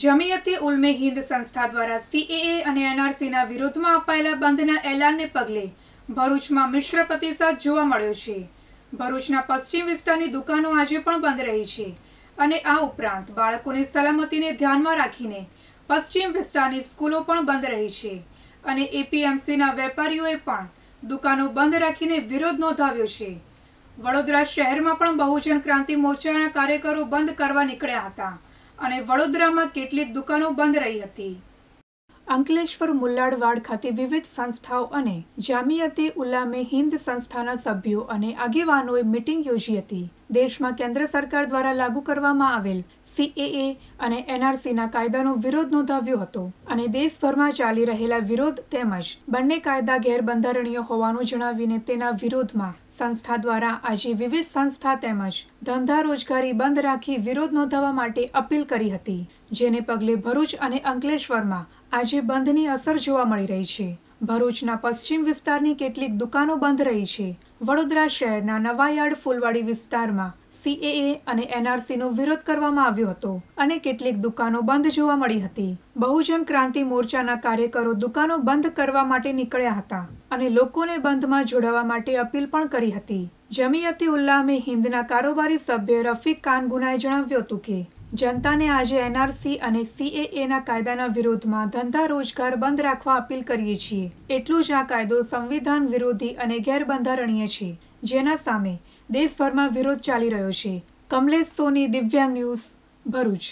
જમીયતે ઉલમે હિન્દ સંસ્થા દ્વારા સીએએ અને એનઆરસીના વિરોધમાં અપાયેલા બંધના એલાનને પગલે ભરૂચમાં મિશ્ર પ્રતિસાદ જોવા મળ્યો છે ભરૂચના પશ્ચિમ વિસ્તારની દુકાનો આજે પણ બંધ રહી છે અને આ ઉપરાંત બાળકોની સલામતીને ધ્યાનમાં રાખીને પશ્ચિમ વિસ્તારની સ્કૂલો પણ બંધ રહી છે અને એપીએમસીના વેપારીઓએ પણ દુકાનો બંધ રાખીને વિરોધ નોંધાવ્યો છે વડોદરા શહેરમાં પણ બહુજન ક્રાંતિ મોરચાના કાર્યકરો બંધ કરવા નીકળ્યા હતા અને વડોદરામાં કેટલીક દુકાનો બંધ રહી હતી અંકલેશ્વર મુલ્લાડવાડ ખાતે વિવિધ સંસ્થાઓ અને જામિયતે ઉલામે હિન્દ સંસ્થાના સભ્યો અને આગેવાનોએ મિટિંગ યોજી હતી દેશમાં કેન્દ્ર સરકાર દ્વારા લાગુ કરવામાં આવેલ સીએએ અને એનઆરસીના કાયદાનો વિરોધ નોંધાવ્યો હતો અને દેશભરમાં ચાલી રહેલા વિરોધ તેમજ બંને કાયદા ગેરબંધારણીય હોવાનું જણાવીને તેના વિરોધમાં સંસ્થા દ્વારા આજે વિવિધ સંસ્થા તેમજ ધંધા રોજગારી બંધ રાખી વિરોધ નોંધાવવા માટે અપીલ કરી હતી જેને પગલે ભરૂચ અને અંકલેશ્વરમાં આજે બંધની અસર જોવા મળી રહી છે ભરૂચના પશ્ચિમ વિસ્તારની કેટલીક દુકાનો બંધ રહી છે વડોદરા શહેરના નવાયાર્ડ ફૂલવાડી વિસ્તારમાં સીએએ અને એનઆરસીનો વિરોધ કરવામાં આવ્યો હતો અને કેટલીક દુકાનો બંધ જોવા મળી હતી બહુજન ક્રાંતિ મોરચાના કાર્યકરો દુકાનો બંધ કરવા માટે નીકળ્યા હતા અને લોકોને બંધમાં જોડાવા માટે અપીલ પણ કરી હતી જમીયતી ઉલ્લામે હિંદના કારોબારી સભ્ય રફીક કાનગુનાએ જણાવ્યું હતું કે જનતાને આજે એનઆરસી અને સીએએના કાયદાના વિરોધમાં ધંધા રોજગાર બંધ રાખવા અપીલ કરીએ છીએ એટલું જ આ કાયદો સંવિધાન વિરોધી અને ગેરબંધારણીય છે જેના સામે દેશભરમાં વિરોધ ચાલી રહ્યો છે કમલેશ સોની દિવ્યાંગ ન્યૂઝ ભરૂચ